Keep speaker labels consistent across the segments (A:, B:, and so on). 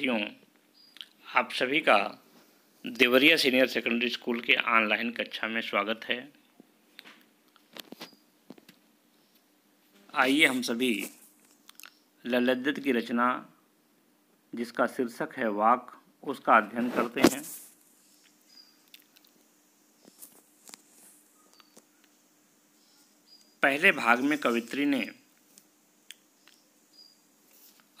A: विद्यार्थियों आप सभी का देवरिया सीनियर सेकेंडरी स्कूल के ऑनलाइन कक्षा में स्वागत है आइए हम सभी ललित की रचना जिसका शीर्षक है वाक उसका अध्ययन करते हैं पहले भाग में कवित्री ने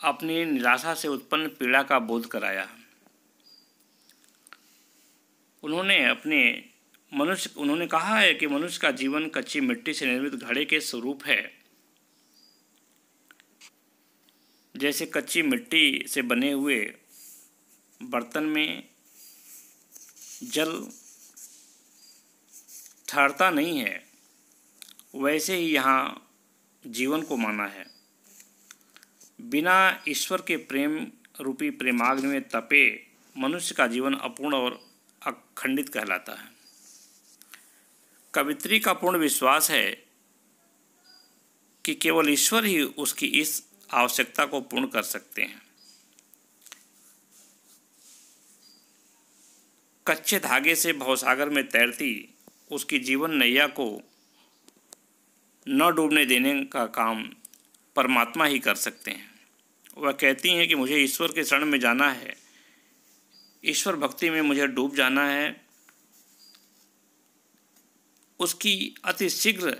A: अपनी निराशा से उत्पन्न पीड़ा का बोध कराया उन्होंने अपने मनुष्य उन्होंने कहा है कि मनुष्य का जीवन कच्ची मिट्टी से निर्मित घड़े के स्वरूप है जैसे कच्ची मिट्टी से बने हुए बर्तन में जल ठहरता नहीं है वैसे ही यहाँ जीवन को माना है बिना ईश्वर के प्रेम रूपी प्रेमाग्नि में तपे मनुष्य का जीवन अपूर्ण और अखंडित कहलाता है कवित्री का पूर्ण विश्वास है कि केवल ईश्वर ही उसकी इस आवश्यकता को पूर्ण कर सकते हैं कच्चे धागे से भवसागर में तैरती उसकी जीवन नैया को न डूबने देने का काम परमात्मा ही कर सकते हैं वह कहती हैं कि मुझे ईश्वर के शरण में जाना है ईश्वर भक्ति में मुझे डूब जाना है उसकी अति शीघ्र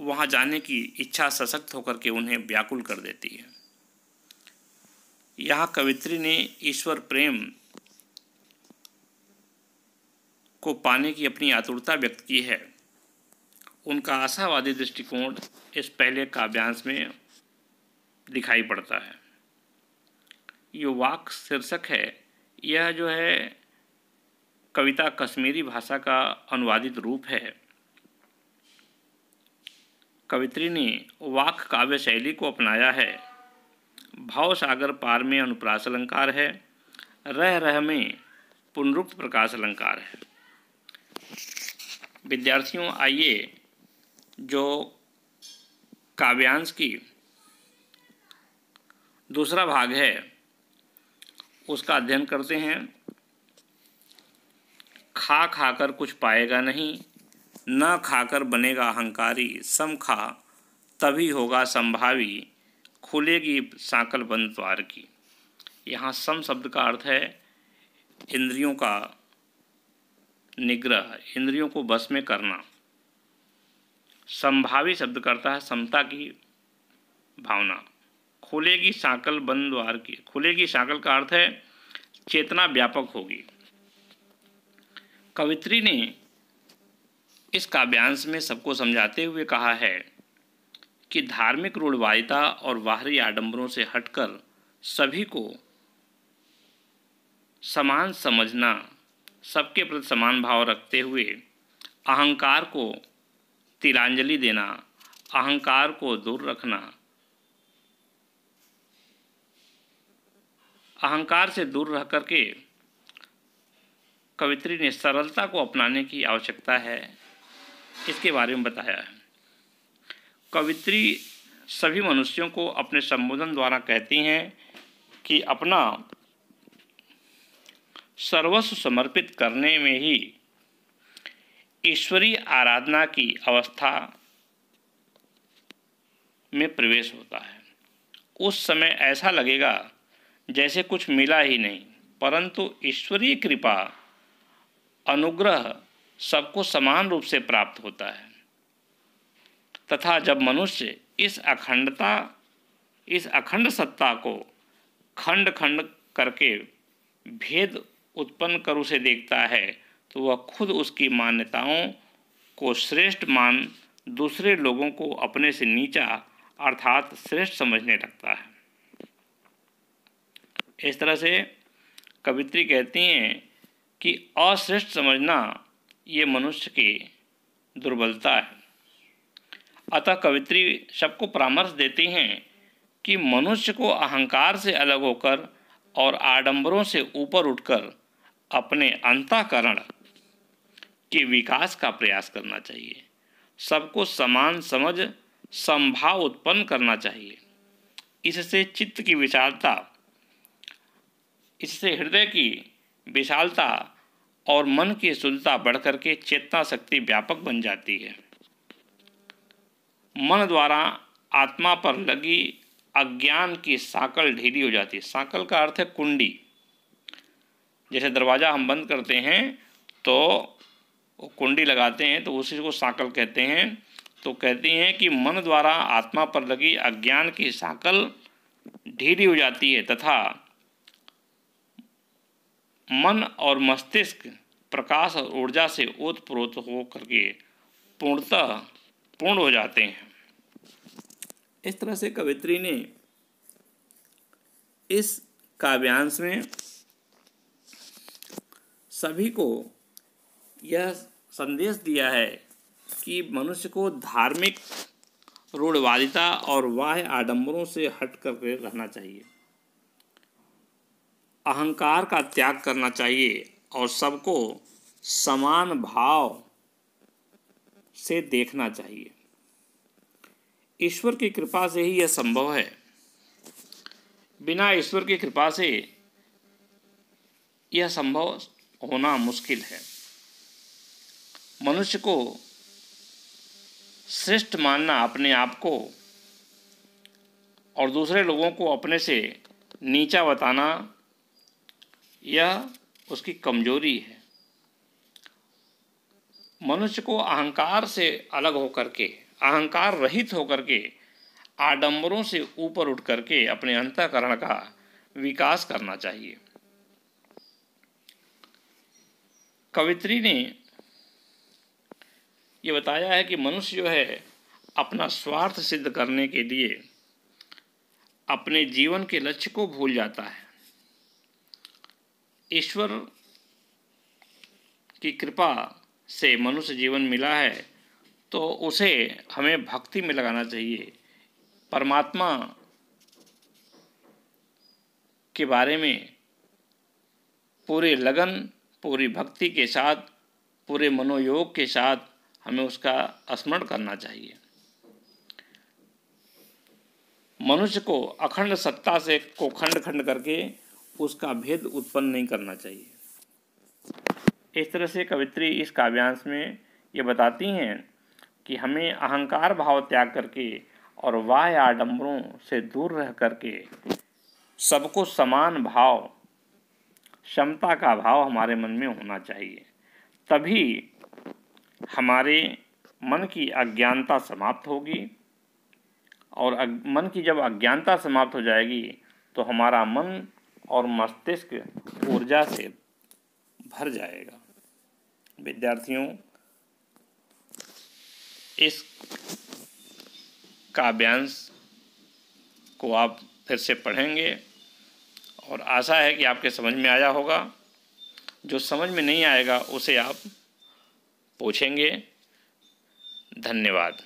A: वहाँ जाने की इच्छा सशक्त होकर के उन्हें व्याकुल कर देती है यहाँ कवित्री ने ईश्वर प्रेम को पाने की अपनी आतुरता व्यक्त की है उनका आशावादी दृष्टिकोण इस पहले काव्यांश में दिखाई पड़ता है ये वाक शीर्षक है यह जो है कविता कश्मीरी भाषा का अनुवादित रूप है कवित्री ने वाक काव्य शैली को अपनाया है भाव सागर पार में अनुप्रास अलंकार है रह रह में पुनरुक्त प्रकाश अलंकार है विद्यार्थियों आइए जो काव्यांश की दूसरा भाग है उसका अध्ययन करते हैं खा खाकर कुछ पाएगा नहीं न खाकर बनेगा अहंकारी सम खा तभी होगा संभावी खुलेगी सांकल बंद द्वार की यहाँ सम शब्द का अर्थ है इंद्रियों का निग्रह इंद्रियों को बस में करना संभावी शब्द करता है समता की भावना खुलेगी साकल बंद द्वार की खुलेगी साकल का अर्थ है चेतना व्यापक होगी कवित्री ने इस काव्यांश में सबको समझाते हुए कहा है कि धार्मिक रूढ़वायिता और बाहरी आडंबरों से हटकर सभी को समान समझना सबके प्रति समान भाव रखते हुए अहंकार को तिलांजलि देना अहंकार को दूर रखना अहंकार से दूर रह करके कवित्री ने सरलता को अपनाने की आवश्यकता है इसके बारे में बताया है कवित्री सभी मनुष्यों को अपने संबोधन द्वारा कहती हैं कि अपना सर्वस्व समर्पित करने में ही ईश्वरीय आराधना की अवस्था में प्रवेश होता है उस समय ऐसा लगेगा जैसे कुछ मिला ही नहीं परंतु ईश्वरीय कृपा अनुग्रह सबको समान रूप से प्राप्त होता है तथा जब मनुष्य इस अखंडता इस अखंड सत्ता को खंड खंड करके भेद उत्पन्न कर उसे देखता है तो वह खुद उसकी मान्यताओं को श्रेष्ठ मान दूसरे लोगों को अपने से नीचा अर्थात श्रेष्ठ समझने लगता है इस तरह से कवित्री कहती हैं कि अश्रेष्ठ समझना ये मनुष्य की दुर्बलता है अतः कवित्री सबको परामर्श देती हैं कि मनुष्य को अहंकार से अलग होकर और आडंबरों से ऊपर उठकर अपने अंतःकरण के विकास का प्रयास करना चाहिए सबको समान समझ संभाव उत्पन्न करना चाहिए इससे चित्त की विशालता इससे हृदय की विशालता और मन की शुद्धता बढ़कर के चेतना शक्ति व्यापक बन जाती है मन द्वारा आत्मा पर लगी अज्ञान की साकल ढीली हो जाती है साकल का अर्थ है कुंडी जैसे दरवाज़ा हम बंद करते हैं तो कुंडी लगाते हैं तो उसी को साकल कहते हैं तो कहती हैं कि मन द्वारा आत्मा पर लगी अज्ञान की साकल ढीली हो जाती है तथा मन और मस्तिष्क प्रकाश और ऊर्जा से ओतप्रोत हो करके पूर्णतः पूर्ण हो जाते हैं इस तरह से कवित्री ने इस काव्यांश में सभी को यह संदेश दिया है कि मनुष्य को धार्मिक रूढ़वादिता और वाह आडंबरों से हट कर रहना चाहिए अहंकार का त्याग करना चाहिए और सबको समान भाव से देखना चाहिए ईश्वर की कृपा से ही यह संभव है बिना ईश्वर की कृपा से यह संभव होना मुश्किल है मनुष्य को श्रेष्ठ मानना अपने आप को और दूसरे लोगों को अपने से नीचा बताना यह उसकी कमजोरी है मनुष्य को अहंकार से अलग होकर के अहंकार रहित होकर के आडंबरों से ऊपर उठ करके अपने अंतकरण का विकास करना चाहिए कवित्री ने ये बताया है कि मनुष्य जो है अपना स्वार्थ सिद्ध करने के लिए अपने जीवन के लक्ष्य को भूल जाता है ईश्वर की कृपा से मनुष्य जीवन मिला है तो उसे हमें भक्ति में लगाना चाहिए परमात्मा के बारे में पूरे लगन पूरी भक्ति के साथ पूरे मनोयोग के साथ हमें उसका स्मरण करना चाहिए मनुष्य को अखंड सत्ता से को खंड खंड करके उसका भेद उत्पन्न नहीं करना चाहिए इस तरह से कवित्री इस काव्यांश में ये बताती हैं कि हमें अहंकार भाव त्याग करके और वाह आडम्बरों से दूर रह करके सबको समान भाव क्षमता का भाव हमारे मन में होना चाहिए तभी हमारे मन की अज्ञानता समाप्त होगी और मन की जब अज्ञानता समाप्त हो जाएगी तो हमारा मन और मस्तिष्क ऊर्जा से भर जाएगा विद्यार्थियों इस काव्यांश को आप फिर से पढ़ेंगे और आशा है कि आपके समझ में आया होगा जो समझ में नहीं आएगा उसे आप पूछेंगे धन्यवाद